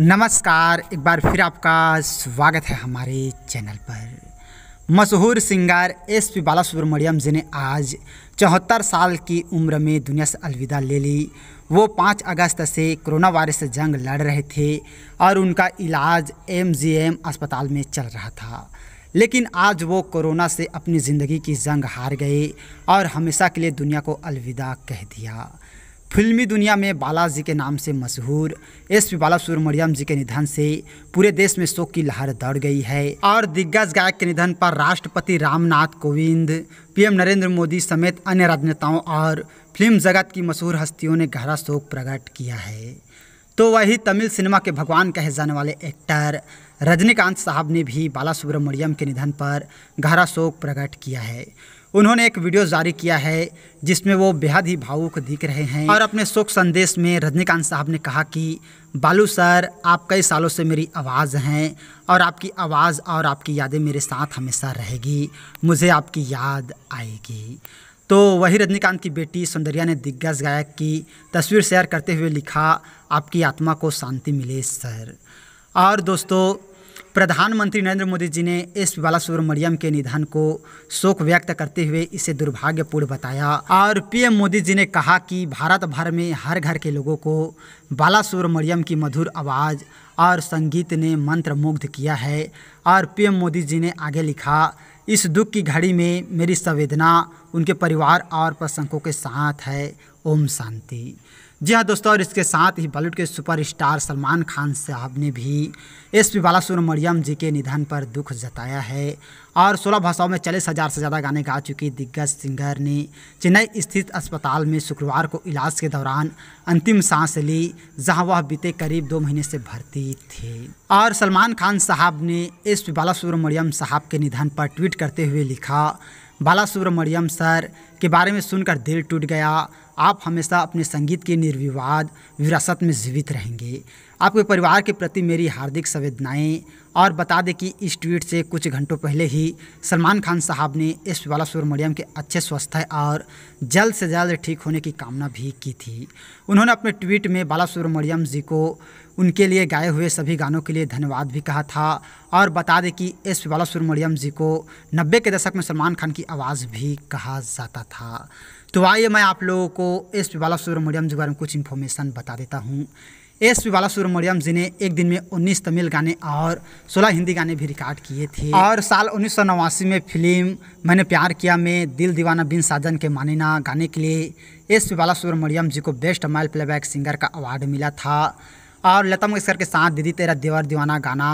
नमस्कार एक बार फिर आपका स्वागत है हमारे चैनल पर मशहूर सिंगर एस पी बाला सुब्रमण्यम जी ने आज चौहत्तर साल की उम्र में दुनिया से अलविदा ले ली वो 5 अगस्त से कोरोना वायरस से जंग लड़ रहे थे और उनका इलाज एमजीएम अस्पताल में चल रहा था लेकिन आज वो कोरोना से अपनी ज़िंदगी की जंग हार गए और हमेशा के लिए दुनिया को अलविदा कह दिया फिल्मी दुनिया में बालाजी के नाम से मशहूर एस पी बाला सुब्रमण्यम जी के निधन से पूरे देश में शोक की लहर दौड़ गई है और दिग्गज गायक के निधन पर राष्ट्रपति रामनाथ कोविंद पीएम नरेंद्र मोदी समेत अन्य राजनेताओं और फिल्म जगत की मशहूर हस्तियों ने गहरा शोक प्रकट किया है तो वही तमिल सिनेमा के भगवान कहे जाने वाले एक्टर रजनीकांत साहब ने भी बाला सुब्रमण्यम के निधन पर गहरा शोक प्रकट किया है उन्होंने एक वीडियो जारी किया है जिसमें वो बेहद ही भावुक दिख रहे हैं और अपने शोक संदेश में रजनीकांत साहब ने कहा कि बालू सर आप कई सालों से मेरी आवाज़ हैं और आपकी आवाज़ और आपकी यादें मेरे साथ हमेशा रहेगी मुझे आपकी याद आएगी तो वही रजनीकांत की बेटी सौंदर्या ने दिग्गज गायक की तस्वीर शेयर करते हुए लिखा आपकी आत्मा को शांति मिले सर और दोस्तों प्रधानमंत्री नरेंद्र मोदी जी ने एस बाला सुब्रमण्यम के निधन को शोक व्यक्त करते हुए इसे दुर्भाग्यपूर्ण बताया और पीएम मोदी जी ने कहा कि भारत भर में हर घर के लोगों को बाला सुब्रमण्यम की मधुर आवाज़ और संगीत ने मंत्रमुग्ध किया है और पीएम मोदी जी ने आगे लिखा इस दुख की घड़ी में मेरी संवेदना उनके परिवार और प्रशंसकों के साथ है ओम शांति जी हाँ दोस्तों और इसके साथ ही बॉलीवुड के सुपरस्टार सलमान खान साहब ने भी एस पी बालासुब्रमण्यम जी के निधन पर दुख जताया है और 16 भाषाओं में चालीस हज़ार से ज़्यादा गाने गा चुकी दिग्गज सिंगर ने चेन्नई स्थित अस्पताल में शुक्रवार को इलाज के दौरान अंतिम सांस ली जहां वह बीते करीब दो महीने से भर्ती थे और सलमान खान साहब ने एस पी बालासुब्रमण्यम साहब के निधन पर ट्वीट करते हुए लिखा बालासुब्रमण्यम सर के बारे में सुनकर दिल टूट गया आप हमेशा अपने संगीत के निर्विवाद विरासत में जीवित रहेंगे आपके परिवार के प्रति मेरी हार्दिक संवेदनाएं और बता दें कि इस ट्वीट से कुछ घंटों पहले ही सलमान खान साहब ने एस बाला सुब्रमण्यम के अच्छे स्वास्थ्य और जल्द से जल्द ठीक होने की कामना भी की थी उन्होंने अपने ट्वीट में बाला सुब्रमण्यम जी को उनके लिए गाए हुए सभी गानों के लिए धन्यवाद भी कहा था और बता दें कि एस पी बाला सुब्रमण्यम जी को नब्बे के दशक में सलमान खान की आवाज़ भी कहा जाता था तो आइए मैं आप लोगों को एस पी बाला सुब्रमण्यम जी के बारे में कुछ इन्फॉर्मेशन बता देता हूँ एस पी बाला सुब्रमण्यम जी ने एक दिन में उन्नीस तमिल गाने और सोलह हिंदी गाने भी रिकॉर्ड किए थे और साल उन्नीस में फिल्म मैंने प्यार किया में दिल दीवाना बिन साजन के मानिना गाने के लिए एस पी बाला सुब्रमण्यम जी को बेस्ट माइल प्लेबैक सिंगर का अवार्ड मिला था और लता मंगेशकर के साथ दीदी तेरा देवर दीवाना गाना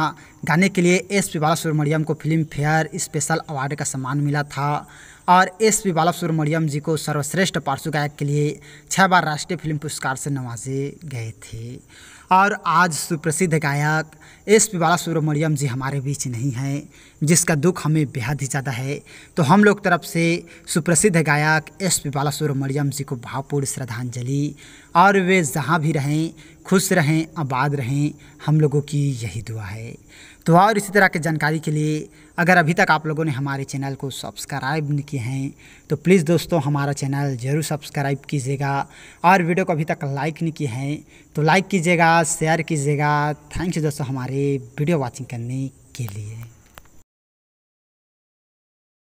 गाने के लिए एस पी बाला सुब्रमण्यम को फिल्म फेयर स्पेशल अवार्ड का सम्मान मिला था और एस पी बाला सुब्रमण्यम जी को सर्वश्रेष्ठ पार्श्व गायक के लिए छः बार राष्ट्रीय फिल्म पुरस्कार से नवाजे गए थे और आज सुप्रसिद्ध गायक एस पी बाला सुब्रमण्यम जी हमारे बीच नहीं हैं जिसका दुख हमें बेहद ही ज़्यादा है तो हम लोग तरफ से सुप्रसिद्ध गायक एस पी बाला सुब्रमण्यम जी को भावपूर्ण श्रद्धांजलि और वे जहाँ भी रहें खुश रहें आबाद रहें हम लोगों की यही दुआ है तो और इसी तरह की जानकारी के लिए अगर अभी तक आप लोगों ने हमारे चैनल को सब्सक्राइब नहीं किए हैं तो प्लीज़ दोस्तों हमारा चैनल ज़रूर सब्सक्राइब कीजिएगा और वीडियो को अभी तक लाइक नहीं किए हैं तो लाइक कीजिएगा शेयर कीजिएगा यू दोस्तों हमारे वीडियो वॉचिंग करने के लिए